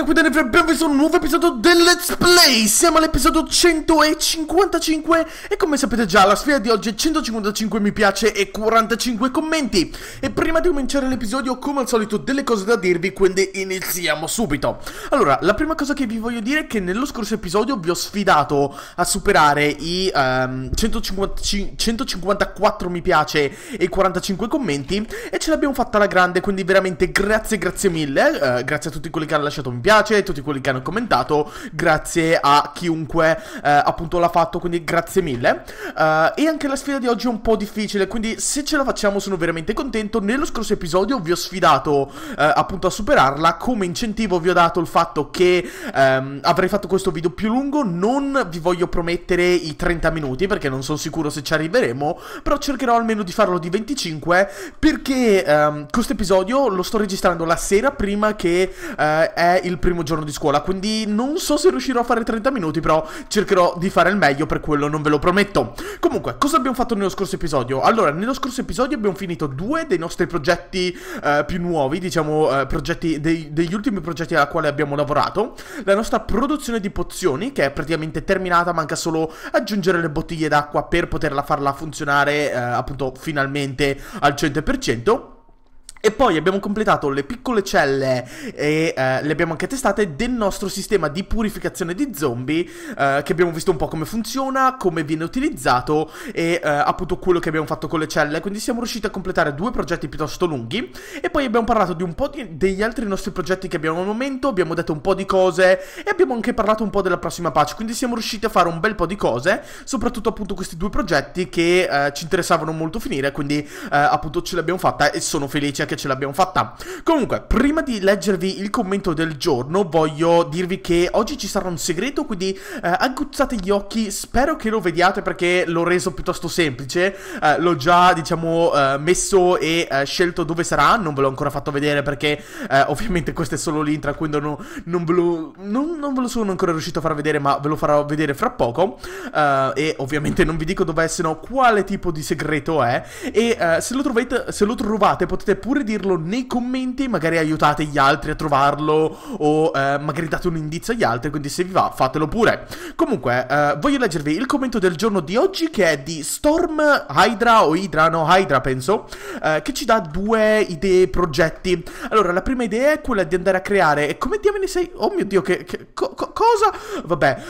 raga, qui Daniel abbiamo visto un nuovo episodio del Let's Play Siamo all'episodio 155 e come sapete già la sfida di oggi è 155 mi piace e 45 commenti E prima di cominciare l'episodio come al solito delle cose da dirvi quindi iniziamo subito Allora, la prima cosa che vi voglio dire è che nello scorso episodio vi ho sfidato a superare i um, 150, 154 mi piace e 45 commenti E ce l'abbiamo fatta alla grande quindi veramente grazie grazie mille uh, Grazie a tutti quelli che hanno lasciato un piace piace, tutti quelli che hanno commentato, grazie a chiunque eh, appunto l'ha fatto, quindi grazie mille. Uh, e anche la sfida di oggi è un po' difficile, quindi se ce la facciamo sono veramente contento. Nello scorso episodio vi ho sfidato eh, appunto a superarla, come incentivo vi ho dato il fatto che ehm, avrei fatto questo video più lungo, non vi voglio promettere i 30 minuti perché non sono sicuro se ci arriveremo, però cercherò almeno di farlo di 25 perché ehm, questo episodio lo sto registrando la sera prima che eh, è il primo giorno di scuola, quindi non so se riuscirò a fare 30 minuti, però cercherò di fare il meglio, per quello non ve lo prometto. Comunque, cosa abbiamo fatto nello scorso episodio? Allora, nello scorso episodio abbiamo finito due dei nostri progetti eh, più nuovi, diciamo, eh, progetti dei, degli ultimi progetti alla quale abbiamo lavorato. La nostra produzione di pozioni, che è praticamente terminata, manca solo aggiungere le bottiglie d'acqua per poterla farla funzionare, eh, appunto, finalmente al 100%. E poi abbiamo completato le piccole celle e eh, le abbiamo anche testate del nostro sistema di purificazione di zombie, eh, che abbiamo visto un po' come funziona, come viene utilizzato e eh, appunto quello che abbiamo fatto con le celle. Quindi siamo riusciti a completare due progetti piuttosto lunghi e poi abbiamo parlato di un po' di, degli altri nostri progetti che abbiamo al momento, abbiamo detto un po' di cose e abbiamo anche parlato un po' della prossima patch. Quindi siamo riusciti a fare un bel po' di cose, soprattutto appunto questi due progetti che eh, ci interessavano molto finire, quindi eh, appunto ce l'abbiamo fatta e sono felice che ce l'abbiamo fatta. Comunque, prima di leggervi il commento del giorno, voglio dirvi che oggi ci sarà un segreto, quindi eh, agguzzate gli occhi, spero che lo vediate perché l'ho reso piuttosto semplice, eh, l'ho già, diciamo, eh, messo e eh, scelto dove sarà, non ve l'ho ancora fatto vedere perché eh, ovviamente questo è solo l'intra, quindi non, non, ve lo, non, non, ve lo, sono ancora riuscito a far vedere, ma ve lo farò vedere fra poco, eh, e ovviamente non vi dico dove è, se no quale tipo di segreto è, e se lo, trovate, se lo trovate potete pure sempre dirlo nei commenti, magari aiutate gli altri a trovarlo o eh, magari date un indizio agli altri, quindi se vi va fatelo pure. Comunque, eh, voglio leggervi il commento del giorno di oggi che è di Storm Hydra o Hydra, no Hydra penso, eh, che ci dà due idee, progetti. Allora, la prima idea è quella di andare a creare, e come diamine sei? Oh mio Dio, che... che co co cosa? Vabbè,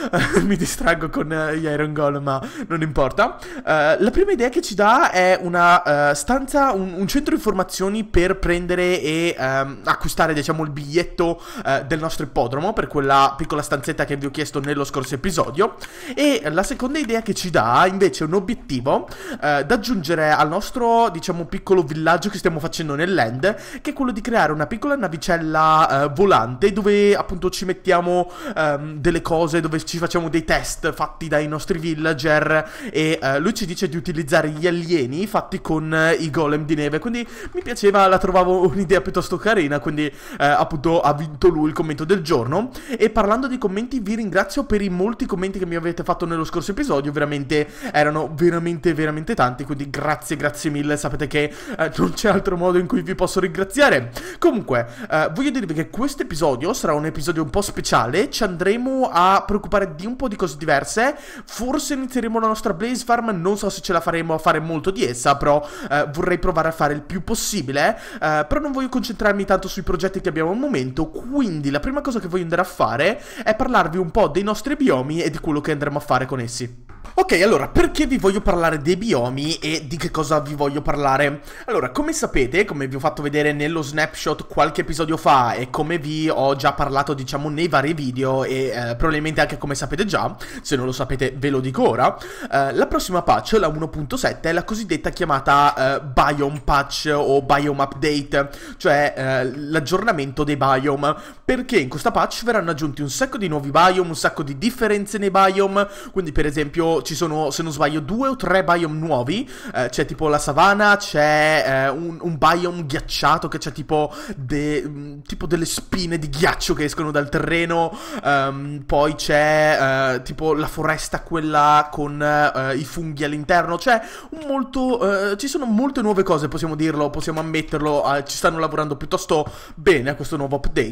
mi distraggo con eh, gli Iron Golem, ma non importa. Eh, la prima idea che ci dà è una eh, stanza, un, un centro informazioni per per prendere e ehm, acquistare diciamo il biglietto eh, del nostro ippodromo per quella piccola stanzetta che vi ho chiesto nello scorso episodio e la seconda idea che ci dà invece è un obiettivo eh, da aggiungere al nostro diciamo piccolo villaggio che stiamo facendo nel land che è quello di creare una piccola navicella eh, volante dove appunto ci mettiamo ehm, delle cose dove ci facciamo dei test fatti dai nostri villager e eh, lui ci dice di utilizzare gli alieni fatti con eh, i golem di neve quindi mi piaceva la trovavo un'idea piuttosto carina, quindi eh, appunto ha vinto lui il commento del giorno. E parlando di commenti vi ringrazio per i molti commenti che mi avete fatto nello scorso episodio, veramente erano veramente veramente tanti, quindi grazie grazie mille, sapete che eh, non c'è altro modo in cui vi posso ringraziare. Comunque, eh, voglio dirvi che questo episodio sarà un episodio un po' speciale, ci andremo a preoccupare di un po' di cose diverse, forse inizieremo la nostra Blaze Farm, non so se ce la faremo a fare molto di essa, però eh, vorrei provare a fare il più possibile eh, però non voglio concentrarmi tanto sui progetti che abbiamo al momento, quindi la prima cosa che voglio andare a fare è parlarvi un po' dei nostri biomi e di quello che andremo a fare con essi. Ok, allora, perché vi voglio parlare dei biomi e di che cosa vi voglio parlare? Allora, come sapete, come vi ho fatto vedere nello snapshot qualche episodio fa e come vi ho già parlato, diciamo, nei vari video e eh, probabilmente anche come sapete già, se non lo sapete ve lo dico ora, eh, la prossima patch, la 1.7, è la cosiddetta chiamata eh, biome patch o biome update, cioè eh, l'aggiornamento dei biome, perché in questa patch verranno aggiunti un sacco di nuovi biome, un sacco di differenze nei biome, quindi per esempio ci sono, se non sbaglio, due o tre biome nuovi. Eh, c'è tipo la savana, c'è eh, un, un, biome ghiacciato che c'è tipo, de, mm, tipo, delle spine di ghiaccio che escono dal terreno. Um, poi c'è eh, tipo la foresta, quella con eh, i funghi all'interno. C'è molto, eh, ci sono molte nuove cose, possiamo dirlo, possiamo ammetterlo. Eh, ci stanno lavorando piuttosto bene a questo nuovo update.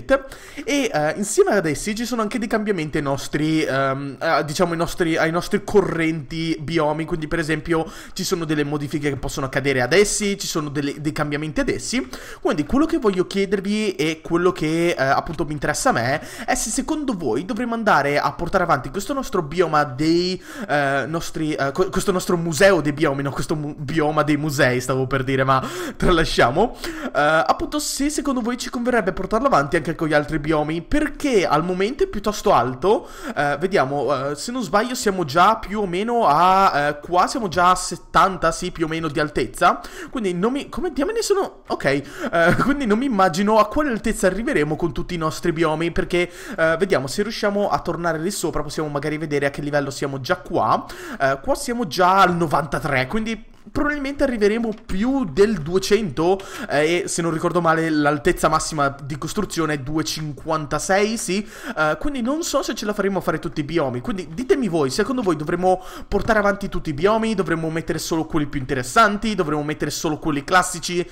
E insieme ad essi ci sono anche dei cambiamenti ai nostri, um, diciamo, ai nostri, ai nostri correnti ricorrenti biomi, quindi per esempio ci sono delle modifiche che possono accadere ad essi, ci sono delle, dei cambiamenti ad essi, quindi quello che voglio chiedervi e quello che eh, appunto mi interessa a me è se secondo voi dovremmo andare a portare avanti questo nostro bioma dei eh, nostri, eh, questo nostro museo dei biomi, no questo mu- bioma dei musei stavo per dire, ma tralasciamo, eh, appunto se secondo voi ci converrebbe portarlo avanti anche con gli altri biomi, perché al momento è piuttosto alto, eh, vediamo, eh, se non sbaglio siamo già più o meno a... Eh, qua siamo già a 70, sì, più o meno di altezza. Quindi non mi... Come diamine sono... Ok. Eh, quindi non mi immagino a quale altezza arriveremo con tutti i nostri biomi, perché eh, vediamo, se riusciamo a tornare lì sopra possiamo magari vedere a che livello siamo già qua. Eh, qua siamo già al 93, quindi probabilmente arriveremo più del 200 eh, e se non ricordo male l'altezza massima di costruzione è 256, sì, eh, quindi non so se ce la faremo a fare tutti i biomi, quindi ditemi voi, secondo voi dovremmo portare avanti tutti i biomi, dovremmo mettere solo quelli più interessanti, dovremmo mettere solo quelli classici,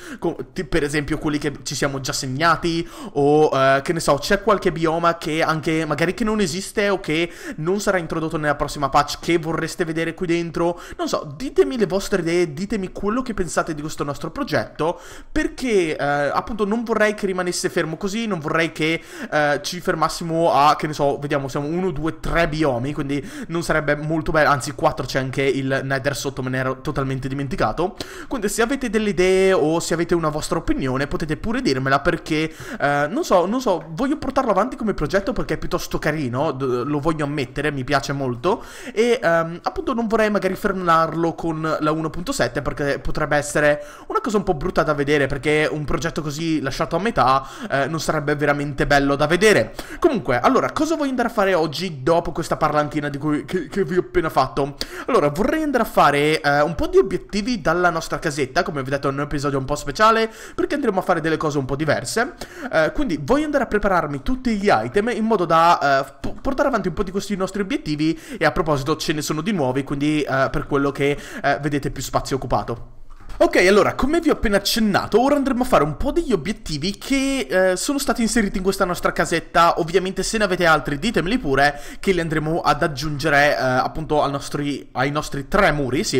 per esempio quelli che ci siamo già segnati o eh, che ne so, c'è qualche bioma che anche magari che non esiste o che non sarà introdotto nella prossima patch che vorreste vedere qui dentro, non so, ditemi le vostre idee ditemi quello che pensate di questo nostro progetto perché eh, appunto non vorrei che rimanesse fermo così, non vorrei che eh, ci fermassimo a, che ne so, vediamo, siamo 1, 2, 3 biomi, quindi non sarebbe molto bello, anzi 4 c'è anche il Nether sotto, me ne ero totalmente dimenticato. Quindi se avete delle idee o se avete una vostra opinione potete pure dirmela perché eh, non so, non so, voglio portarlo avanti come progetto perché è piuttosto carino, lo voglio ammettere, mi piace molto e ehm, appunto non vorrei magari fermarlo con la 1.6 7 perché potrebbe essere una cosa un po' brutta da vedere perché un progetto così lasciato a metà eh, non sarebbe veramente bello da vedere. Comunque, allora, cosa voglio andare a fare oggi dopo questa parlantina cui, che, che, vi ho appena fatto? Allora, vorrei andare a fare eh, un po' di obiettivi dalla nostra casetta, come vi ho detto è un episodio un po' speciale perché andremo a fare delle cose un po' diverse. Eh, quindi voglio andare a prepararmi tutti gli item in modo da eh, portare avanti un po' di questi nostri obiettivi e a proposito ce ne sono di nuovi, quindi eh, per quello che eh, vedete più spazio spazio occupato. Ok, allora, come vi ho appena accennato, ora andremo a fare un po' degli obiettivi che eh, sono stati inseriti in questa nostra casetta. Ovviamente se ne avete altri ditemeli pure, che li andremo ad aggiungere eh, appunto nostri, ai nostri tre muri, sì.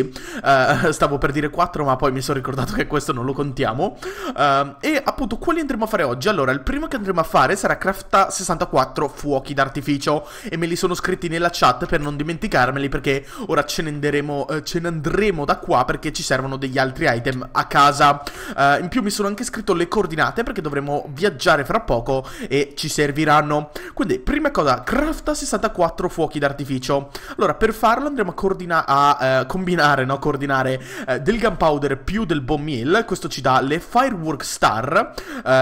Eh, stavo per dire quattro, ma poi mi sono ricordato che questo non lo contiamo. Eh, e appunto, quali andremo a fare oggi? Allora, il primo che andremo a fare sarà crafta 64 fuochi d'artificio. E me li sono scritti nella chat per non dimenticarmeli, perché ora ce ne, anderemo, eh, ce ne andremo da qua perché ci servono degli altri item a casa. Uh, in più mi sono anche scritto le coordinate perché dovremo viaggiare fra poco e ci serviranno. Quindi, prima cosa, crafta 64 fuochi d'artificio. Allora, per farlo andremo a, a uh, combinare, no? Coordinare uh, del gunpowder più del bomb meal. Questo ci dà le firework star.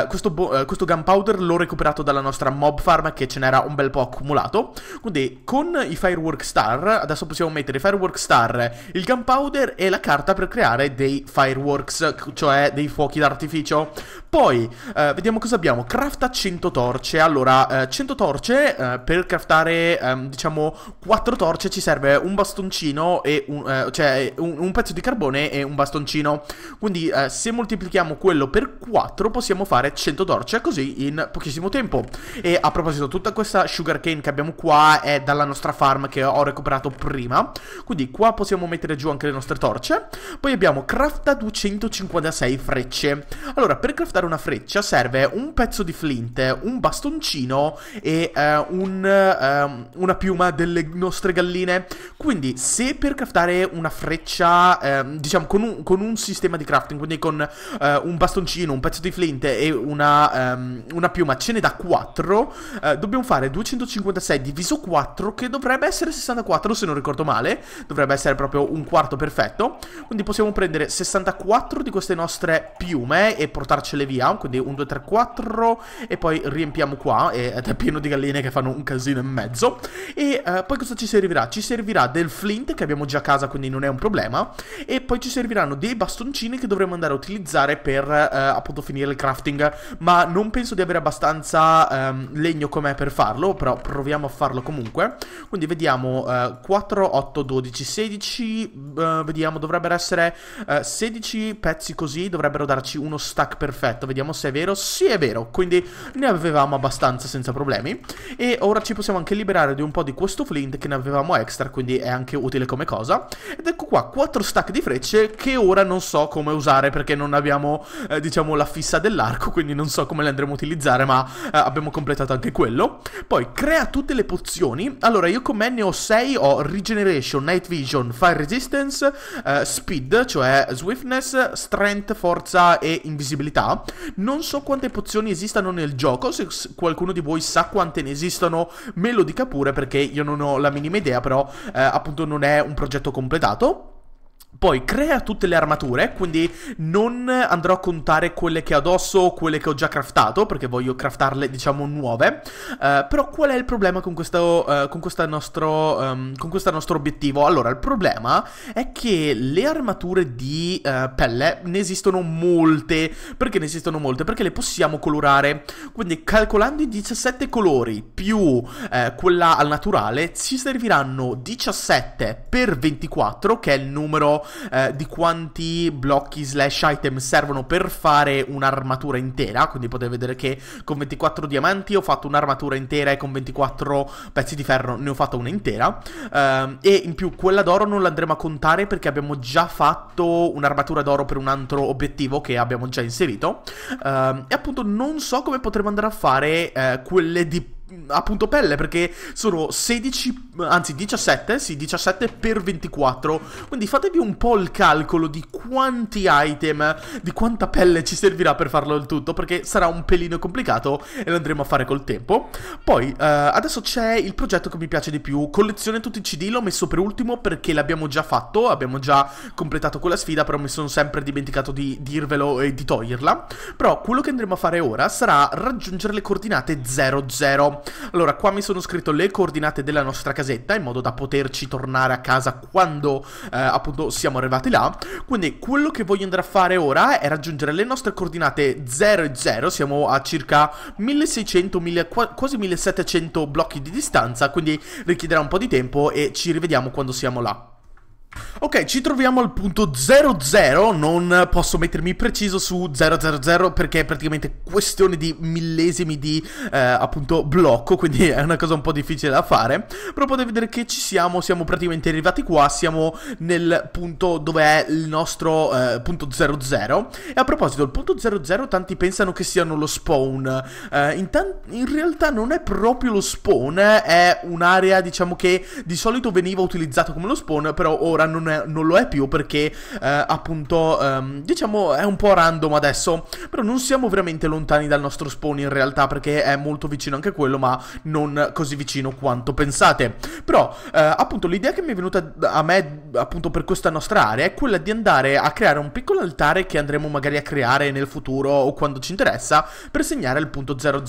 questo, questo gunpowder l'ho recuperato dalla nostra mob farm che ce n'era un bel po' accumulato. Quindi, con i firework star, adesso possiamo mettere firework star, il gunpowder e la carta per creare dei fireworks, cioè dei fuochi d'artificio, poi, eh, vediamo cosa abbiamo. Crafta 100 torce. Allora, eh, 100 torce, eh, per craftare, ehm, diciamo, 4 torce ci serve un bastoncino e un, eh, cioè, un, un, pezzo di carbone e un bastoncino. Quindi, eh, se moltiplichiamo quello per 4, possiamo fare 100 torce così in pochissimo tempo. E a proposito, tutta questa sugar cane che abbiamo qua è dalla nostra farm che ho recuperato prima. Quindi qua possiamo mettere giù anche le nostre torce. Poi abbiamo crafta 256 frecce. Allora, per craftare fare una freccia serve un pezzo di flint, un bastoncino e eh, un, eh, una piuma delle nostre galline. Quindi se per craftare una freccia, eh, diciamo con un, con un, sistema di crafting, quindi con eh, un bastoncino, un pezzo di flint e una, um, una piuma, ce ne da 4, eh, dobbiamo fare 256 diviso 4 che dovrebbe essere 64 se non ricordo male, dovrebbe essere proprio un quarto perfetto. Quindi possiamo prendere 64 di queste nostre piume e portarcele via via, quindi 1, 2, 3, 4 e poi riempiamo qua ed è pieno di galline che fanno un casino e mezzo e eh, poi cosa ci servirà? Ci servirà del flint che abbiamo già a casa quindi non è un problema e poi ci serviranno dei bastoncini che dovremo andare a utilizzare per eh, appunto finire il crafting ma non penso di avere abbastanza ehm, legno com'è per farlo però proviamo a farlo comunque quindi vediamo eh, 4, 8, 12, 16 vediamo dovrebbero essere 16 eh, pezzi così dovrebbero darci uno stack perfetto perfetto, vediamo se è vero. Sì, è vero, quindi ne avevamo abbastanza senza problemi. E ora ci possiamo anche liberare di un po' di questo flint che ne avevamo extra, quindi è anche utile come cosa. Ed ecco qua, 4 stack di frecce che ora non so come usare perché non abbiamo, eh, diciamo, la fissa dell'arco, quindi non so come le andremo a utilizzare, ma eh, abbiamo completato anche quello. Poi, crea tutte le pozioni. Allora, io con me ne ho 6, ho Regeneration, Night Vision, Fire Resistance, eh, Speed, cioè Swiftness, Strength, Forza e Invisibilità. Non so quante pozioni esistano nel gioco, se qualcuno di voi sa quante ne esistono me lo dica pure perché io non ho la minima idea, però eh, appunto non è un progetto completato. Poi crea tutte le armature, quindi non andrò a contare quelle che ho addosso o quelle che ho già craftato, perché voglio craftarle, diciamo, nuove. Uh, però qual è il problema con questo, uh, con questo nostro, um, con questo nostro obiettivo? Allora, il problema è che le armature di uh, pelle ne esistono molte. Perché ne esistono molte? Perché le possiamo colorare. Quindi calcolando i 17 colori più quella al naturale, ci serviranno 17 per 24, che è il numero eh, di quanti blocchi slash item servono per fare un'armatura intera, quindi potete vedere che con 24 diamanti ho fatto un'armatura intera e con 24 pezzi di ferro ne ho fatta una intera. Eh, e in più quella d'oro non l'andremo a contare perché abbiamo già fatto un'armatura d'oro per un altro obiettivo che abbiamo già inserito. Eh, e appunto non so come potremo andare a fare eh, quelle di appunto pelle perché sono 16, anzi 17, sì 17 per 24 quindi fatevi un po' il calcolo di quanti item, di quanta pelle ci servirà per farlo il tutto perché sarà un pelino complicato e lo andremo a fare col tempo poi eh, adesso c'è il progetto che mi piace di più collezione tutti i cd l'ho messo per ultimo perché l'abbiamo già fatto, abbiamo già completato quella sfida però mi sono sempre dimenticato di dirvelo e di toglierla però quello che andremo a fare ora sarà raggiungere le coordinate 00 allora, qua mi sono scritto le coordinate della nostra casetta in modo da poterci tornare a casa quando eh, appunto siamo arrivati là. Quindi quello che voglio andare a fare ora è raggiungere le nostre coordinate 0 e 0, siamo a circa 1600, 1000, quasi 1700 blocchi di distanza, quindi richiederà un po' di tempo e ci rivediamo quando siamo là. Ok, ci troviamo al punto 00, non posso mettermi preciso su 000 perché è praticamente questione di millesimi di eh, appunto blocco, quindi è una cosa un po' difficile da fare, però potete vedere che ci siamo, siamo praticamente arrivati qua, siamo nel punto dove è il nostro eh, punto 00 e a proposito, il punto 00 tanti pensano che siano lo spawn, eh, in, in realtà non è proprio lo spawn, è un'area diciamo che di solito veniva utilizzata come lo spawn, però ora ora non, è, non lo è più perché eh, appunto ehm, diciamo è un po' random adesso, però non siamo veramente lontani dal nostro spawn in realtà perché è molto vicino anche quello ma non così vicino quanto pensate. Però eh, appunto l'idea che mi è venuta a me appunto per questa nostra area è quella di andare a creare un piccolo altare che andremo magari a creare nel futuro o quando ci interessa per segnare il punto 00.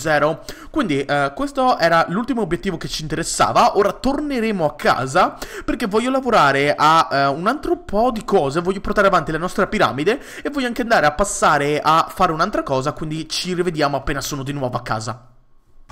Quindi eh, questo era l'ultimo obiettivo che ci interessava, ora torneremo a casa perché voglio lavorare a a eh, un altro po' di cose, voglio portare avanti la nostra piramide e voglio anche andare a passare a fare un'altra cosa, quindi ci rivediamo appena sono di nuovo a casa.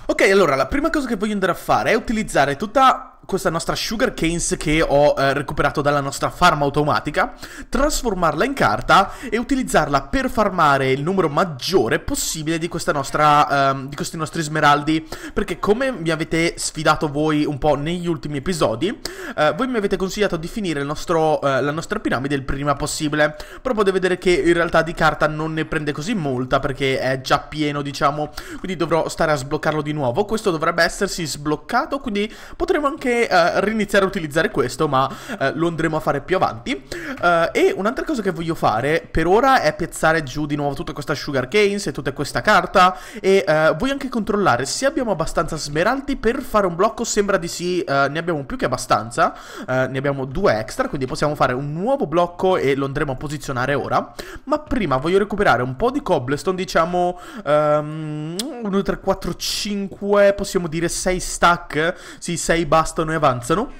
Ok, allora, la prima cosa che voglio andare a fare è utilizzare tutta questa nostra sugar canes che ho eh, recuperato dalla nostra farma automatica, trasformarla in carta e utilizzarla per farmare il numero maggiore possibile di, nostra, um, di questi nostri smeraldi, perché come mi avete sfidato voi un po' negli ultimi episodi, uh, voi mi avete consigliato di finire nostro, uh, la nostra piramide il prima possibile, però potete vedere che in realtà di carta non ne prende così molta perché è già pieno diciamo, quindi dovrò stare a sbloccarlo di nuovo, questo dovrebbe essersi sbloccato, quindi potremo anche possibile uh, riniziare a utilizzare questo, ma uh, lo andremo a fare più avanti. Uh, e un'altra cosa che voglio fare per ora è piazzare giù di nuovo tutta questa sugar canes e tutta questa carta e eh, voglio anche controllare se abbiamo abbastanza smeraldi per fare un blocco, sembra di sì, ne abbiamo più che abbastanza, ne abbiamo due extra, quindi possiamo fare un nuovo blocco e lo andremo a posizionare ora. Ma prima voglio recuperare un po' di cobblestone, diciamo um, 1, 2, 3, 4, 5, possiamo dire 6 stack, sì 6 bastano saltano e avanzano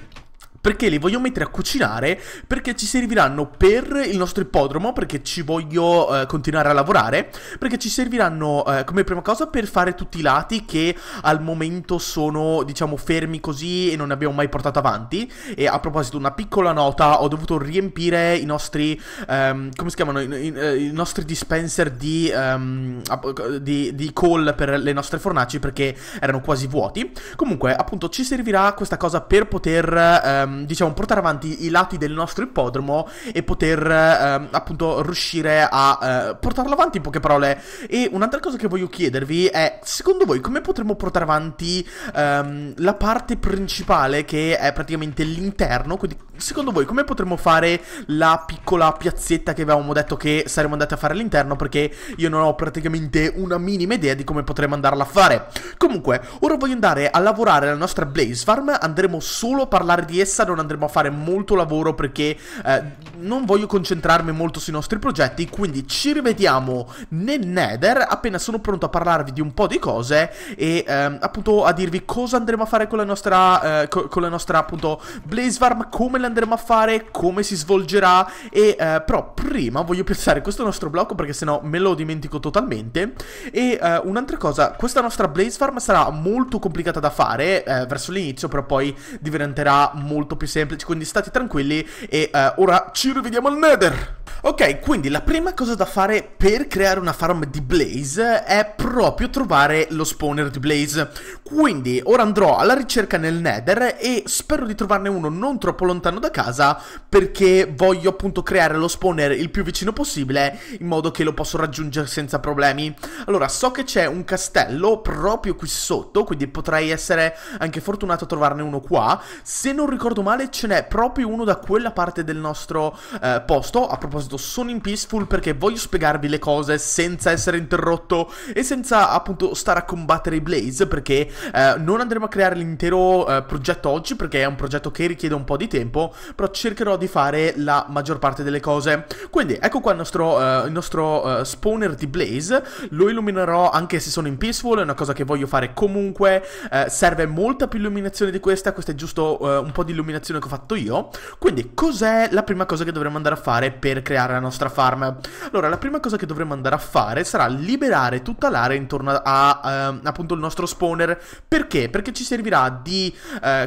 perché li voglio mettere a cucinare perché ci serviranno per il nostro ippodromo, perché ci voglio eh, continuare a lavorare, perché ci serviranno eh, come prima cosa per fare tutti i lati che al momento sono diciamo fermi così e non ne abbiamo mai portato avanti. E a proposito, una piccola nota, ho dovuto riempire i nostri, ehm, come si chiamano, i, i, eh, i nostri dispenser di, ehm, di, di call per le nostre fornaci perché erano quasi vuoti. Comunque, appunto, ci servirà questa cosa per poter... Ehm, Ehm, diciamo, portare avanti i lati del nostro ippodromo e poter ehm, appunto riuscire a eh, portarlo avanti in poche parole. E un'altra cosa che voglio chiedervi è, secondo voi come potremmo portare avanti ehm, la parte principale che è praticamente l'interno, quindi secondo voi come potremmo fare la piccola piazzetta che avevamo detto che saremmo andati a fare all'interno? Perché io non ho praticamente una minima idea di come potremmo andarla a fare. Comunque, ora voglio andare a lavorare la nostra Blaze Farm, andremo solo a parlare di essa, non andremo a fare molto lavoro perché eh, non voglio concentrarmi molto sui nostri progetti, quindi ci rivediamo nel Nether appena sono pronto a parlarvi di un po' di cose e ehm, appunto a dirvi cosa andremo a fare con la nostra, eh, con la nostra appunto Blaze Farm, come la le andremo a fare, come si svolgerà e eh, però prima voglio piazzare questo nostro blocco perché sennò me lo dimentico totalmente e eh, un'altra cosa, questa nostra Blaze Farm sarà molto complicata da fare eh, verso l'inizio però poi diventerà molto più semplice quindi state tranquilli e eh, ora ci rivediamo al Nether! Ok, quindi la prima cosa da fare per creare una farm di Blaze è proprio trovare lo spawner di Blaze quindi ora andrò alla ricerca nel Nether e spero di trovarne uno non troppo lontano all'interno da casa perché voglio appunto creare lo spawner il più vicino possibile in modo che lo posso raggiungere senza problemi. Allora, so che c'è un castello proprio qui sotto, quindi potrei essere anche fortunato a trovarne uno qua. Se non ricordo male ce n'è proprio uno da quella parte del nostro eh, posto. A proposito, sono in peaceful perché voglio spiegarvi le cose senza essere interrotto e senza appunto stare a combattere i Blaze perché eh, non andremo a creare l'intero eh, progetto oggi perché è un progetto che richiede un po' di tempo però cercherò di fare la maggior parte delle cose. Quindi ecco qua il nostro, uh, il nostro uh, spawner di Blaze, lo illuminerò anche se sono in Peaceful, è una cosa che voglio fare comunque, uh, serve molta più illuminazione di questa, questa è giusto un po' di illuminazione che ho fatto io. Quindi cos'è la prima cosa che dovremmo andare a fare per creare la nostra farm? Allora, la prima cosa che dovremmo andare a fare sarà liberare tutta l'area intorno a, a ehm, appunto il nostro spawner. Perché? Perché ci servirà di,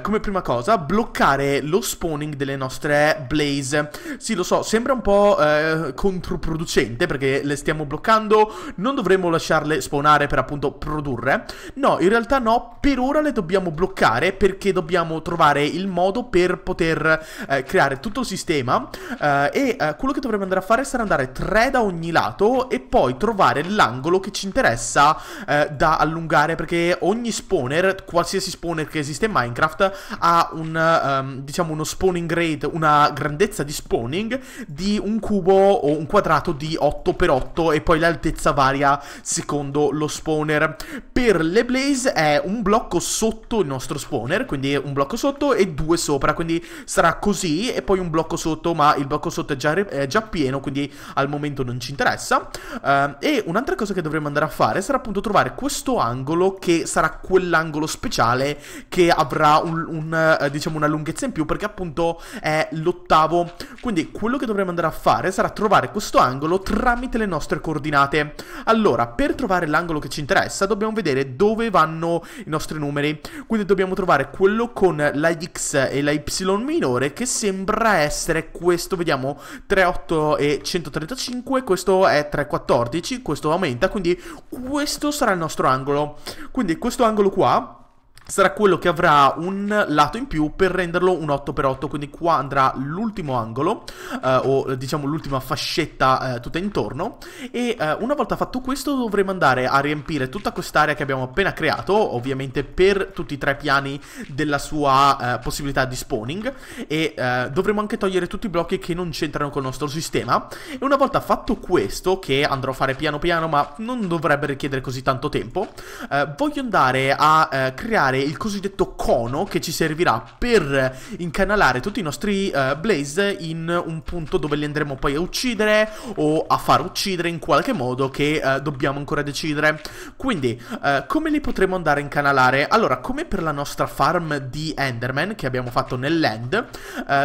come prima cosa, bloccare lo spawning timing delle nostre blaze. Sì, lo so, sembra un po' eh, controproducente perché le stiamo bloccando, non dovremmo lasciarle spawnare per appunto produrre. No, in realtà no, per ora le dobbiamo bloccare perché dobbiamo trovare il modo per poter eh, creare tutto il sistema eh, e eh, quello che dovremmo andare a fare sarà andare tre da ogni lato e poi trovare l'angolo che ci interessa eh, da allungare perché ogni spawner, qualsiasi spawner che esiste in Minecraft ha un, um, diciamo uno spawner spawning rate, una grandezza di spawning di un cubo o un quadrato di 8x8 e poi l'altezza varia secondo lo spawner. Per le blaze è un blocco sotto il nostro spawner, quindi un blocco sotto e due sopra, quindi sarà così e poi un blocco sotto, ma il blocco sotto è già, è già pieno, quindi al momento non ci interessa. Uh, e un'altra cosa che dovremmo andare a fare sarà appunto trovare questo angolo che sarà quell'angolo speciale che avrà un, un, eh, diciamo una lunghezza in più perché appunto è l'ottavo. Quindi quello che dovremo andare a fare sarà trovare questo angolo tramite le nostre coordinate. Allora, per trovare l'angolo che ci interessa, dobbiamo vedere dove vanno i nostri numeri. Quindi dobbiamo trovare quello con la x e la y minore che sembra essere questo. Vediamo 38 e 135, questo è 314, questo aumenta, quindi questo sarà il nostro angolo. Quindi questo angolo qua sarà quello che avrà un lato in più per renderlo un 8x8, quindi qua andrà l'ultimo angolo, eh, o diciamo l'ultima fascetta eh, tutta intorno, e eh, una volta fatto questo dovremo andare a riempire tutta quest'area che abbiamo appena creato, ovviamente per tutti i tre piani della sua eh, possibilità di spawning, e eh, dovremo anche togliere tutti i blocchi che non c'entrano col nostro sistema, e una volta fatto questo, che andrò a fare piano piano, ma non dovrebbe richiedere così tanto tempo, eh, voglio andare a creare creare il cosiddetto cono che ci servirà per incanalare tutti i nostri uh, blaze in un punto dove li andremo poi a uccidere o a far uccidere in qualche modo che uh, dobbiamo ancora decidere. Quindi, uh, come li potremo andare a incanalare? Allora, come per la nostra farm di Enderman che abbiamo fatto nell'end,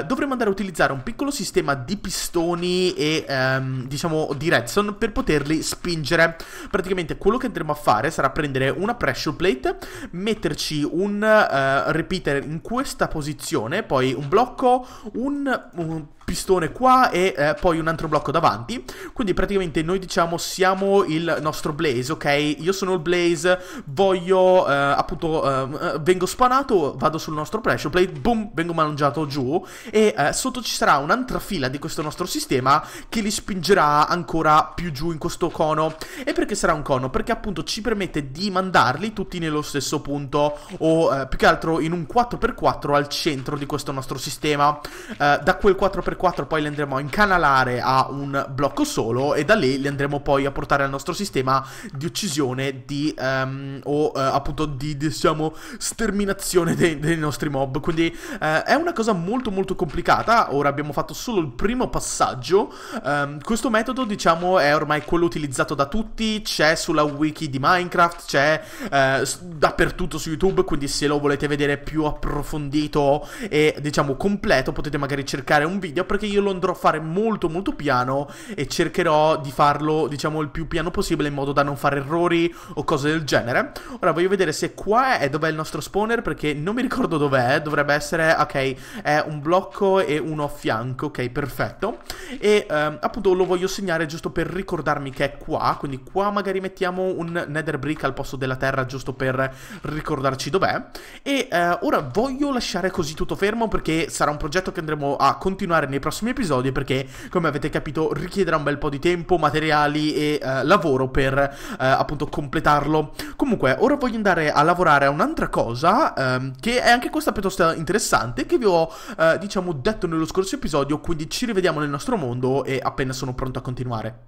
dovremo andare a utilizzare un piccolo sistema di pistoni e, um, diciamo, di redstone per poterli spingere. Praticamente quello che andremo a fare sarà prendere una pressure plate, metterci un uh, ripetere in questa posizione, poi un blocco, un, un pistone qua e eh, poi un altro blocco davanti. Quindi praticamente noi diciamo siamo il nostro Blaze, ok? Io sono il Blaze, voglio eh, appunto, eh, vengo spanato, vado sul nostro pressure plate, boom, vengo mangiato giù e eh, sotto ci sarà un'altra fila di questo nostro sistema che li spingerà ancora più giù in questo cono. E perché sarà un cono? Perché appunto ci permette di mandarli tutti nello stesso punto o eh, più che altro in un 4x4 al centro di questo nostro sistema. Eh, da quel 4x4 poi li andremo a incanalare a un blocco solo e da lì li andremo poi a portare al nostro sistema di uccisione di, um, o eh, appunto di diciamo sterminazione dei, dei nostri mob. Quindi eh, è una cosa molto molto complicata. Ora abbiamo fatto solo il primo passaggio. Um, questo metodo diciamo è ormai quello utilizzato da tutti, c'è sulla wiki di Minecraft, c'è eh, dappertutto su YouTube YouTube, quindi se lo volete vedere più approfondito e diciamo completo potete magari cercare un video perché io lo andrò a fare molto molto piano e cercherò di farlo diciamo il più piano possibile in modo da non fare errori o cose del genere. Ora voglio vedere se qua è dov'è il nostro spawner perché non mi ricordo dov'è, dovrebbe essere, ok, è un blocco e uno a fianco, ok, perfetto. E ehm, appunto lo voglio segnare giusto per ricordarmi che è qua, quindi qua magari mettiamo un nether brick al posto della terra giusto per ricordarci raccontarci dov'è. E eh, ora voglio lasciare così tutto fermo perché sarà un progetto che andremo a continuare nei prossimi episodi perché, come avete capito, richiederà un bel po' di tempo, materiali e eh, lavoro per eh, appunto completarlo. Comunque, ora voglio andare a lavorare a un'altra cosa ehm, che è anche questa piuttosto interessante che vi ho, eh, diciamo, detto nello scorso episodio, quindi ci rivediamo nel nostro mondo e appena sono pronto a continuare.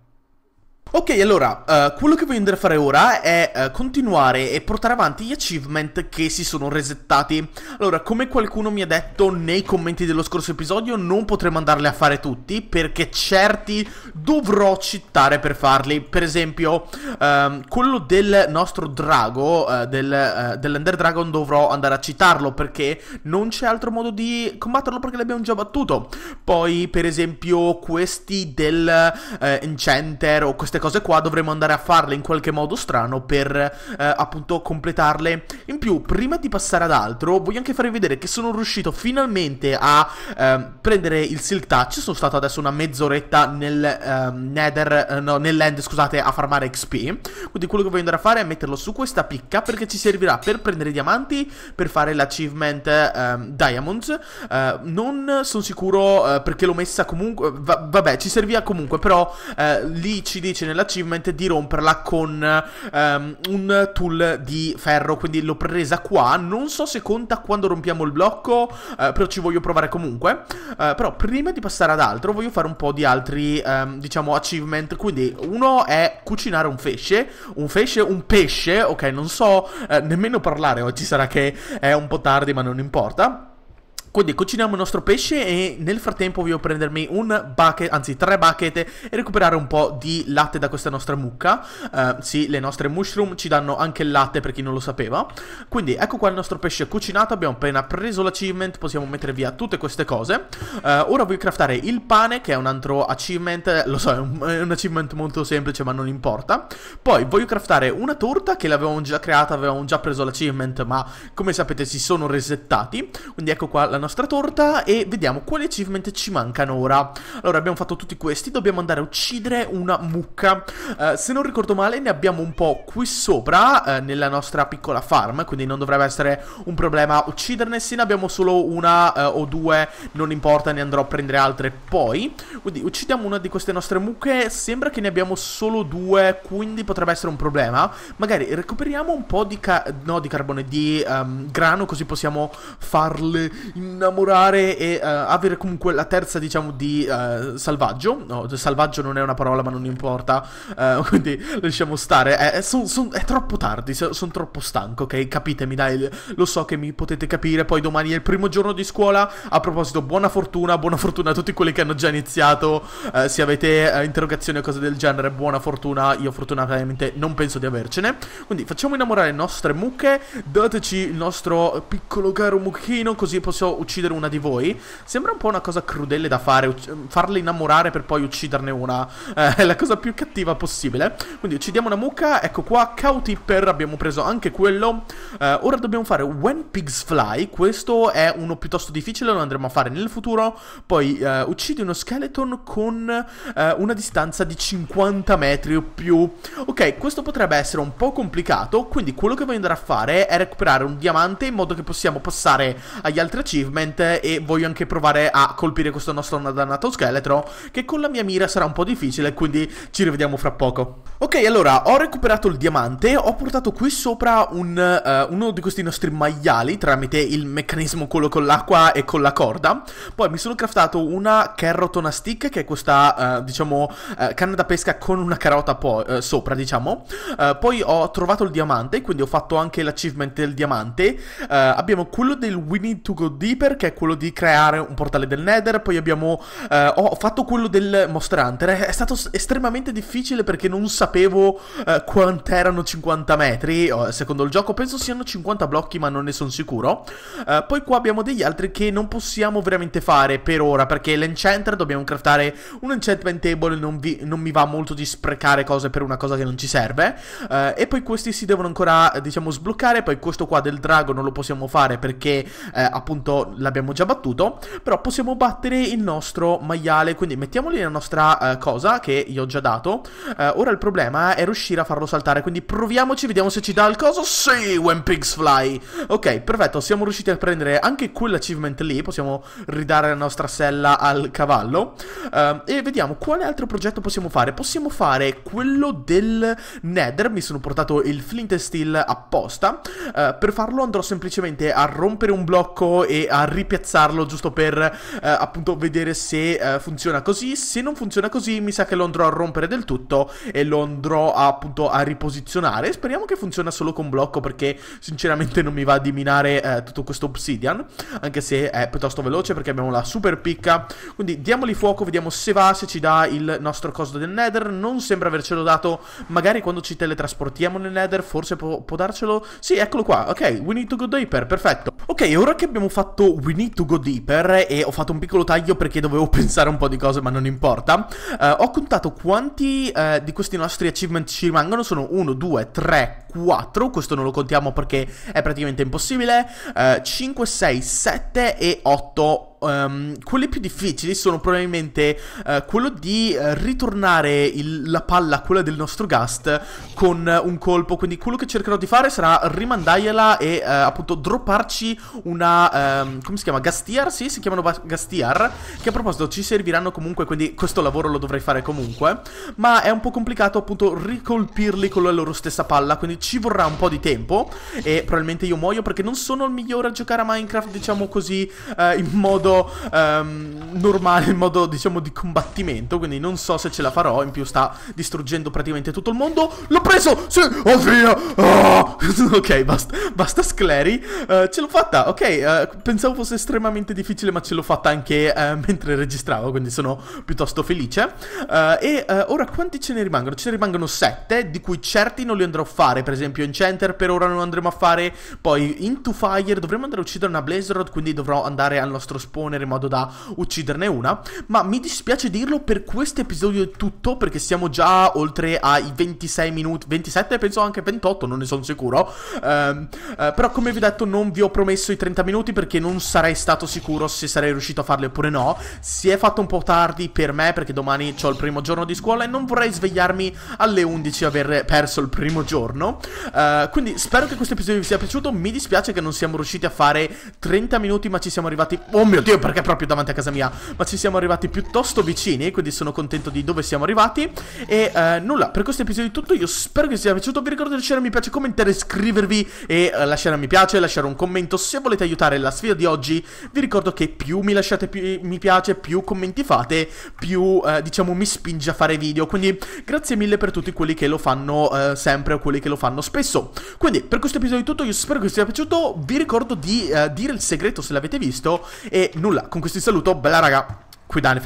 Ok, allora, uh, quello che voglio andare a fare ora è uh, continuare e portare avanti gli achievement che si sono resettati. Allora, come qualcuno mi ha detto nei commenti dello scorso episodio, non potremo andarli a fare tutti, perché certi dovrò citare per farli. Per esempio, um, quello del nostro drago, uh, del, dell'Ender Dragon, dovrò andare a citarlo, perché non c'è altro modo di combatterlo, perché l'abbiamo già battuto. Poi, per esempio, questi del Enchanter o queste cose cose qua dovremo andare a farle in qualche modo strano per eh, appunto completarle. In più, prima di passare ad altro, voglio anche farvi vedere che sono riuscito finalmente a eh, prendere il Silk Touch. Sono stato adesso una mezz'oretta nel ehm, eh, Nether, no, nell'End, scusate, a farmare XP. Quindi quello che voglio andare a fare è metterlo su questa picca perché ci servirà per prendere diamanti, per fare l'achievement ehm, Diamonds. Eh, non sono sicuro eh, perché l'ho messa comunque... Va vabbè, ci serviva comunque, però eh, lì ci dice nel nell'achievement di romperla con um, un tool di ferro, quindi l'ho presa qua, non so se conta quando rompiamo il blocco, uh, però ci voglio provare comunque, uh, però prima di passare ad altro voglio fare un po' di altri, um, diciamo, achievement, quindi uno è cucinare un pesce, un pesce, un pesce, ok, non so uh, nemmeno parlare oggi, sarà che è un po' tardi ma non importa. Quindi cuciniamo il nostro pesce e nel frattempo voglio prendermi un bucket, anzi tre bucket e recuperare un po' di latte da questa nostra mucca. Uh, sì, le nostre mushroom ci danno anche il latte per chi non lo sapeva. Quindi ecco qua il nostro pesce cucinato, abbiamo appena preso l'achievement, possiamo mettere via tutte queste cose. Uh, ora voglio craftare il pane che è un altro achievement, eh, lo so è un, è un achievement molto semplice ma non importa. Poi voglio craftare una torta che l'avevamo già creata, avevamo già preso l'achievement ma come sapete si sono resettati. Quindi ecco qua la nostra nostra torta e vediamo quali achievement ci mancano ora. Allora, abbiamo fatto tutti questi, dobbiamo andare a uccidere una mucca. Uh, se non ricordo male, ne abbiamo un po' qui sopra, uh, nella nostra piccola farm, quindi non dovrebbe essere un problema ucciderne. Se ne abbiamo solo una uh, o due, non importa, ne andrò a prendere altre poi. Quindi uccidiamo una di queste nostre mucche, sembra che ne abbiamo solo due, quindi potrebbe essere un problema. Magari recuperiamo un po' di, ca no, di carbone, di um, grano, così possiamo farle in innamorare e uh, avere comunque la terza, diciamo, di uh, salvaggio. No, salvaggio non è una parola, ma non importa. Uh, quindi lasciamo stare. È, son, son, è troppo tardi, sono troppo stanco, ok? Capitemi, dai, lo so che mi potete capire. Poi domani è il primo giorno di scuola. A proposito, buona fortuna, buona fortuna a tutti quelli che hanno già iniziato. se avete interrogazioni o cose del genere, buona fortuna. Io fortunatamente non penso di avercene. Quindi facciamo innamorare le nostre mucche. Dateci il nostro piccolo caro mucchino, così possiamo uccidere una di voi. Sembra un po' una cosa crudele da fare, ehm, farle innamorare per poi ucciderne una. Eh, è la cosa più cattiva possibile. Quindi uccidiamo una mucca, ecco qua, Cowtipper, abbiamo preso anche quello. Eh, ora dobbiamo fare When Pigs Fly, questo è uno piuttosto difficile, lo andremo a fare nel futuro. Poi eh, uccidi uno skeleton con eh, una distanza di 50 metri o più. Ok, questo potrebbe essere un po' complicato, quindi quello che voglio andare a fare è recuperare un diamante in modo che possiamo passare agli altri cifre achievement e voglio anche provare a colpire questo nostro dannato scheletro che con la mia mira sarà un po' difficile, quindi ci rivediamo fra poco. Ok, allora, ho recuperato il diamante, ho portato qui sopra un, uh, uno di questi nostri maiali tramite il meccanismo quello con l'acqua e con la corda. Poi mi sono craftato una carrotona stick, che è questa, uh, diciamo, uh, canna da pesca con una carota sopra, diciamo. poi ho trovato il diamante, quindi ho fatto anche l'achievement del diamante. abbiamo quello del We Need To Go Deep Keeper, che è quello di creare un portale del Nether. Poi abbiamo. Eh, oh, ho fatto quello del Monster Hunter. È, stato estremamente difficile perché non sapevo eh, quant'erano 50 metri. Oh, secondo il gioco, penso siano 50 blocchi, ma non ne sono sicuro. Eh, poi qua abbiamo degli altri che non possiamo veramente fare per ora. Perché l'enchanter dobbiamo craftare un enchantment table. Non, vi, non, mi va molto di sprecare cose per una cosa che non ci serve. Eh, e poi questi si devono ancora, diciamo, sbloccare. Poi questo qua del drago non lo possiamo fare perché eh, appunto l'abbiamo già battuto, però possiamo battere il nostro maiale, quindi mettiamoli nella nostra uh, cosa che gli ho già dato. Uh, ora il problema è riuscire a farlo saltare, quindi proviamoci, vediamo se ci dà il coso. Sì, when pigs fly! Ok, perfetto, siamo riusciti a prendere anche quell'achievement lì, possiamo ridare la nostra sella al cavallo. Uh, e vediamo quale altro progetto possiamo fare. Possiamo fare quello del Nether, mi sono portato il flint e steel apposta. per farlo andrò semplicemente a rompere un blocco e a ripiazzarlo giusto per eh, appunto vedere se eh, funziona così. Se non funziona così mi sa che lo andrò a rompere del tutto e lo andrò a, appunto a riposizionare. Speriamo che funziona solo con blocco perché sinceramente non mi va di minare eh, tutto questo obsidian, anche se è piuttosto veloce perché abbiamo la super picca. Quindi diamoli fuoco, vediamo se va, se ci dà il nostro coso del nether. Non sembra avercelo dato, magari quando ci teletrasportiamo nel nether forse può, può darcelo. Sì, eccolo qua, ok, we need to go diaper, perfetto. Ok, ora che abbiamo fatto fatto We Need to Go Deeper e ho fatto un piccolo taglio perché dovevo pensare un po' di cose, ma non importa. Uh, ho contato quanti uh, di questi nostri achievement ci rimangono. Sono 1, 2, 3, 4. Questo non lo contiamo perché è praticamente impossibile. Uh, 5, 6, 7 e 8 um, quelle più difficili sono probabilmente uh, quello di uh, ritornare il, la palla a quella del nostro Gast con eh, un colpo. Quindi quello che cercherò di fare sarà rimandargliela e appunto dropparci una... Um, come si chiama? Gastiar? Sì, si chiamano Gastiar. Che a proposito ci serviranno comunque, quindi questo lavoro lo dovrei fare comunque. Ma è un po' complicato appunto ricolpirli con la loro stessa palla, quindi ci vorrà un po' di tempo. E probabilmente io muoio perché non sono il migliore a giocare a Minecraft, diciamo così, uh, in modo um, normale, in modo diciamo di combattimento, quindi non so se ce la farò, in più sta distruggendo praticamente tutto il mondo. L'ho preso! Sì! Oh via! Oh! ok, basta, basta scleri. Uh, ce l'ho fatta, ok, uh, pensavo fosse estremamente difficile ma ce l'ho fatta anche uh, mentre registravo, quindi sono piuttosto felice. e ora quanti ce ne rimangono? Ce ne rimangono 7, di cui certi non li andrò a fare, per esempio in Center per ora non andremo a fare, poi Into Fire dovremmo andare a uccidere una Blaze Rod, quindi dovrò andare al nostro spazio esponere in modo da ucciderne una. Ma mi dispiace dirlo, per questo episodio è tutto, perché siamo già oltre ai 26 minuti, 27 penso anche 28, non ne sono sicuro. Ehm, eh, però come vi ho detto non vi ho promesso i 30 minuti perché non sarei stato sicuro se sarei riuscito a farli oppure no. Si è fatto un po' tardi per me perché domani ho il primo giorno di scuola e non vorrei svegliarmi alle 11 e aver perso il primo giorno. Uh, quindi spero che questo episodio vi sia piaciuto. Mi dispiace che non siamo riusciti a fare 30 minuti, ma ci siamo arrivati. Oh mio oddio perché proprio davanti a casa mia Ma ci siamo arrivati piuttosto vicini Quindi sono contento di dove siamo arrivati E eh, nulla, per questo episodio è tutto Io spero che vi sia piaciuto Vi ricordo di lasciare un mi piace, commentare, iscrivervi E eh, lasciare un mi piace, lasciare un commento Se volete aiutare la sfida di oggi Vi ricordo che più mi lasciate più, mi piace Più commenti fate Più, eh, diciamo, mi spinge a fare video Quindi grazie mille per tutti quelli che lo fanno eh, sempre O quelli che lo fanno spesso Quindi per questo episodio è tutto Io spero che vi sia piaciuto Vi ricordo di eh, dire il segreto se l'avete visto E nulla, con questo saluto, bella raga, qui Dani.